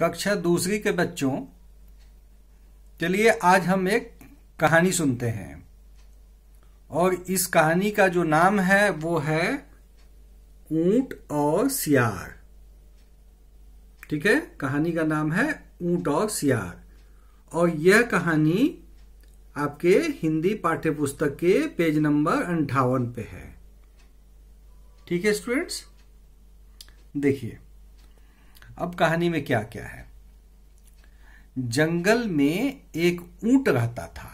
कक्षा दूसरी के बच्चों चलिए आज हम एक कहानी सुनते हैं और इस कहानी का जो नाम है वो है ऊंट और सियार ठीक है कहानी का नाम है ऊंट और सियार और यह कहानी आपके हिंदी पाठ्य पुस्तक के पेज नंबर अंठावन पे है ठीक है स्टूडेंट्स देखिए अब कहानी में क्या क्या है जंगल में एक ऊंट रहता था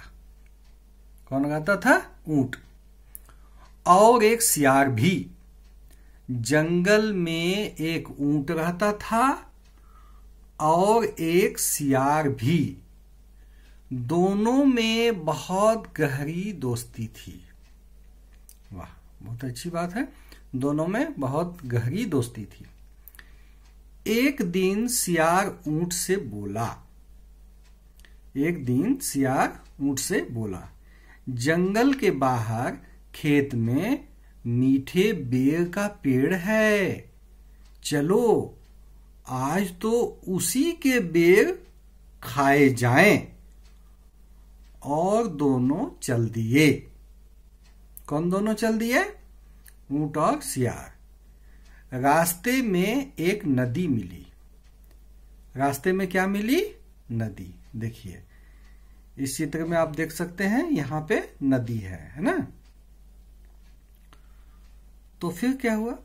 कौन रहता था ऊंट और एक सियार भी जंगल में एक ऊंट रहता था और एक सियार भी दोनों में बहुत गहरी दोस्ती थी वाह बहुत अच्छी बात है दोनों में बहुत गहरी दोस्ती थी एक दिन सियार ऊंट से बोला एक दिन सियार ऊंट से बोला जंगल के बाहर खेत में मीठे बेर का पेड़ है चलो आज तो उसी के बेर खाए जाएं और दोनों चल दिए कौन दोनों चल दिए ऊंट और सियार रास्ते में एक नदी मिली रास्ते में क्या मिली नदी देखिए इस चित्र में आप देख सकते हैं यहां पे नदी है है ना तो फिर क्या हुआ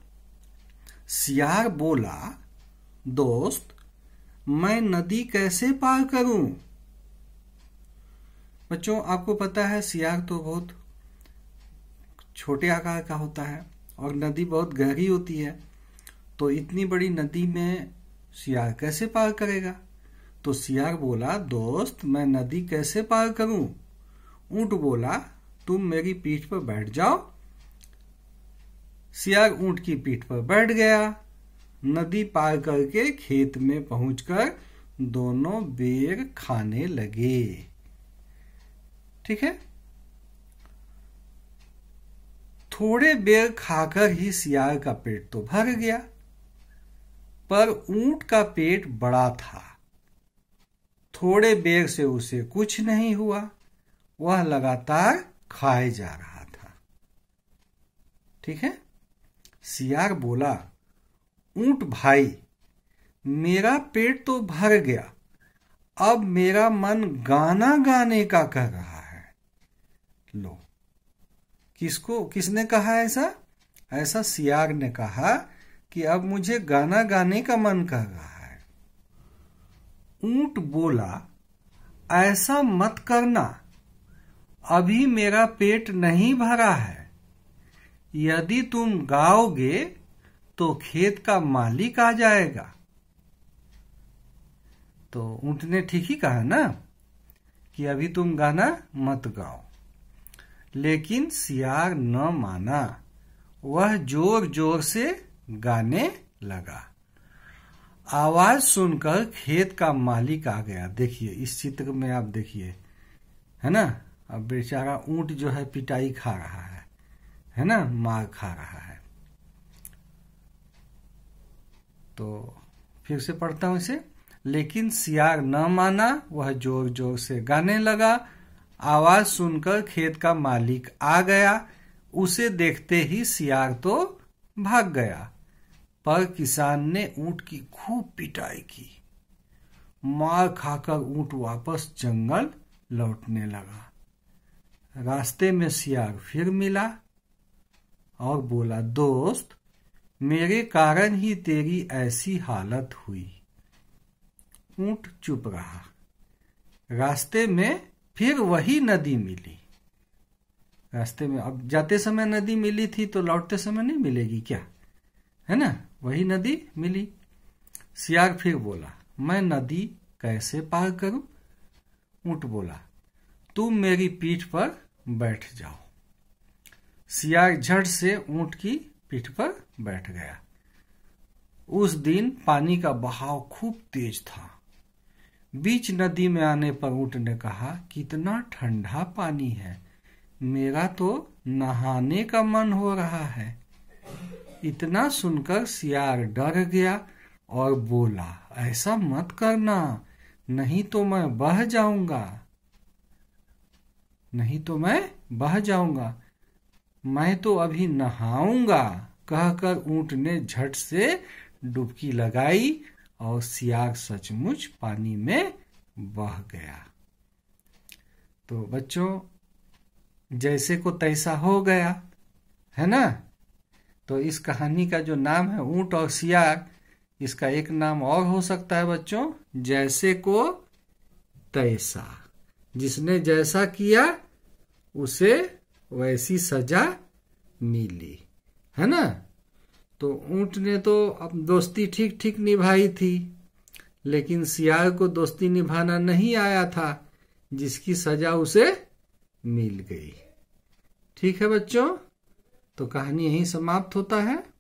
सियार बोला दोस्त मैं नदी कैसे पार करूं बच्चों आपको पता है सियार तो बहुत छोटे आकार का होता है और नदी बहुत गहरी होती है तो इतनी बड़ी नदी में सियार कैसे पार करेगा तो सियार बोला दोस्त मैं नदी कैसे पार करूं ऊंट बोला तुम मेरी पीठ पर बैठ जाओ सियार ऊंट की पीठ पर बैठ गया नदी पार करके खेत में पहुंचकर दोनों बेर खाने लगे ठीक है थोड़े बेर खाकर ही सियार का पेट तो भर गया पर ऊंट का पेट बड़ा था थोड़े बेग से उसे कुछ नहीं हुआ वह लगातार खाए जा रहा था ठीक है सियार बोला ऊंट भाई मेरा पेट तो भर गया अब मेरा मन गाना गाने का कह रहा है लो किसको किसने कहा ऐसा ऐसा सियार ने कहा कि अब मुझे गाना गाने का मन कर रहा है ऊंट बोला ऐसा मत करना अभी मेरा पेट नहीं भरा है यदि तुम गाओगे तो खेत का मालिक आ जाएगा तो ऊंट ने ठीक ही कहा ना कि अभी तुम गाना मत गाओ लेकिन सियार न माना वह जोर जोर से गाने लगा आवाज सुनकर खेत का मालिक आ गया देखिए इस चित्र में आप देखिए है ना अब बेचारा ऊंट जो है पिटाई खा रहा है है ना मार खा रहा है तो फिर से पढ़ता हूं इसे लेकिन सियार न माना वह जोर जोर से गाने लगा आवाज सुनकर खेत का मालिक आ गया उसे देखते ही सियार तो भाग गया पर किसान ने ऊंट की खूब पिटाई की मार खाकर ऊंट वापस जंगल लौटने लगा रास्ते में सियार फिर मिला और बोला दोस्त मेरे कारण ही तेरी ऐसी हालत हुई ऊंट चुप रहा रास्ते में फिर वही नदी मिली रास्ते में अब जाते समय नदी मिली थी तो लौटते समय नहीं मिलेगी क्या है ना वही नदी मिली सियार फिर बोला मैं नदी कैसे पार करूं ऊंट बोला तुम मेरी पीठ पर बैठ जाओ सियार झट से ऊंट की पीठ पर बैठ गया उस दिन पानी का बहाव खूब तेज था बीच नदी में आने पर ऊंट ने कहा कितना ठंडा पानी है मेरा तो नहाने का मन हो रहा है इतना सुनकर सियार डर गया और बोला ऐसा मत करना नहीं तो मैं बह जाऊंगा नहीं तो मैं बह जाऊंगा मैं तो अभी नहाऊंगा कहकर ऊंट ने झट से डुबकी लगाई और सियार सचमुच पानी में बह गया तो बच्चों जैसे को तैसा हो गया है ना तो इस कहानी का जो नाम है ऊंट और सियार इसका एक नाम और हो सकता है बच्चों जैसे को तैसा जिसने जैसा किया उसे वैसी सजा मिली है ना तो ऊंट ने तो अब दोस्ती ठीक ठीक निभाई थी लेकिन सियार को दोस्ती निभाना नहीं आया था जिसकी सजा उसे मिल गई ठीक है बच्चों तो कहानी यही समाप्त होता है